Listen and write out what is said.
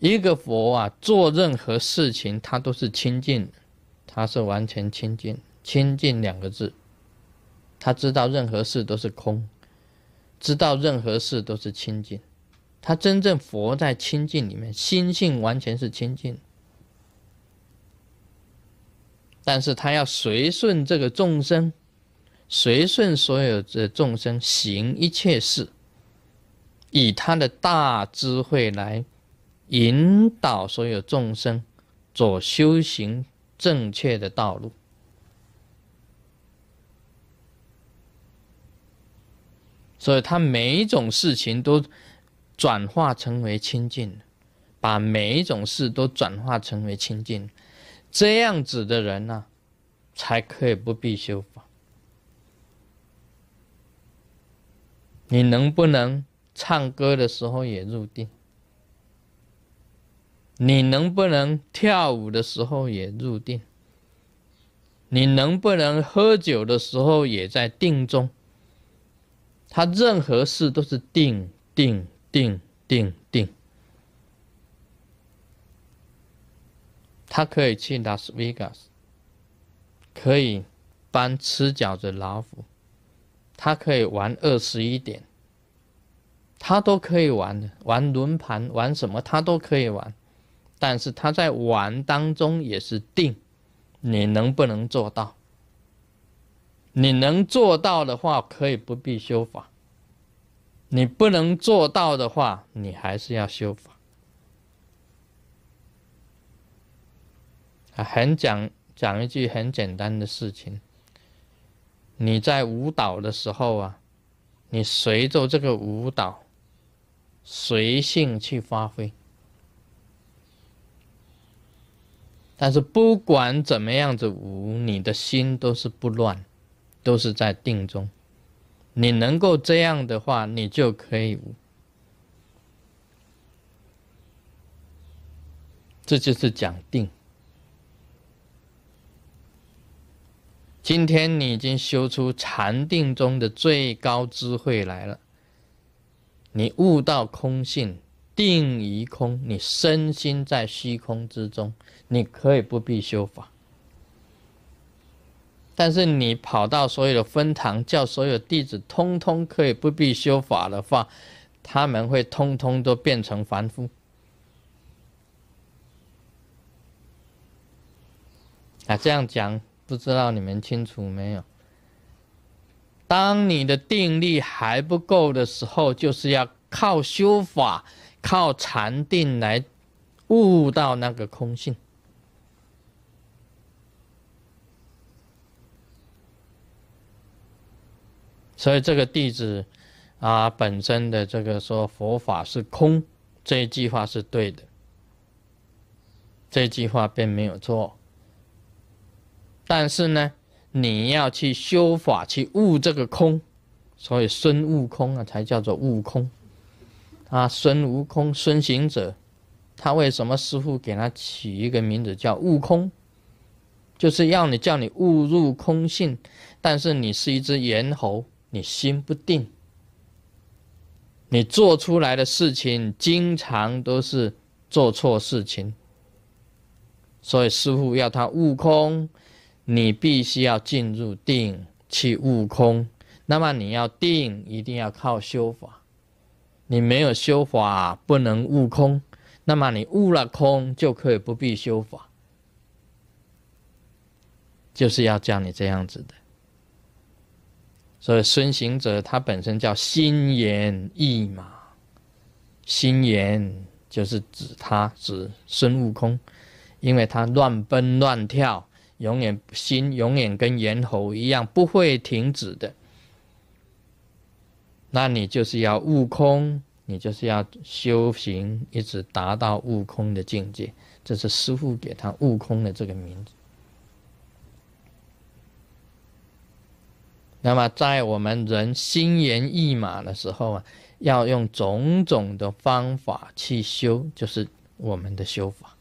一个佛啊，做任何事情他都是清净，他是完全清净。清净两个字，他知道任何事都是空，知道任何事都是清净。他真正佛在清净里面，心性完全是清净。但是他要随顺这个众生，随顺所有的众生行一切事，以他的大智慧来。引导所有众生走修行正确的道路，所以他每一种事情都转化成为清净，把每一种事都转化成为清净，这样子的人呢，才可以不必修法。你能不能唱歌的时候也入定？你能不能跳舞的时候也入定？你能不能喝酒的时候也在定中？他任何事都是定定定定定。他可以去拉斯维加斯，可以帮吃饺子老虎，他可以玩二十一点，他都可以玩，玩轮盘，玩什么他都可以玩。但是他在玩当中也是定，你能不能做到？你能做到的话，可以不必修法；你不能做到的话，你还是要修法。啊，很讲讲一句很简单的事情。你在舞蹈的时候啊，你随着这个舞蹈，随性去发挥。但是不管怎么样子无，你的心都是不乱，都是在定中。你能够这样的话，你就可以无。这就是讲定。今天你已经修出禅定中的最高智慧来了，你悟到空性。定于空，你身心在虚空之中，你可以不必修法。但是你跑到所有的分堂，叫所有弟子通通可以不必修法的话，他们会通通都变成凡夫。啊，这样讲不知道你们清楚没有？当你的定力还不够的时候，就是要靠修法。靠禅定来悟到那个空性，所以这个弟子啊，本身的这个说佛法是空这一句话是对的，这句话并没有错。但是呢，你要去修法去悟这个空，所以孙悟空啊才叫做悟空。啊，孙悟空，孙行者，他为什么师傅给他起一个名字叫悟空，就是要你叫你悟入空性，但是你是一只猿猴，你心不定，你做出来的事情经常都是做错事情，所以师傅要他悟空，你必须要进入定去悟空，那么你要定，一定要靠修法。你没有修法，不能悟空，那么你悟了空，就可以不必修法，就是要叫你这样子的。所以孙行者他本身叫心猿意马，心言就是指他，指孙悟空，因为他乱奔乱跳，永远心永远跟猿猴一样，不会停止的。那你就是要悟空，你就是要修行，一直达到悟空的境界。这是师父给他悟空的这个名字。那么，在我们人心猿意马的时候啊，要用种种的方法去修，就是我们的修法。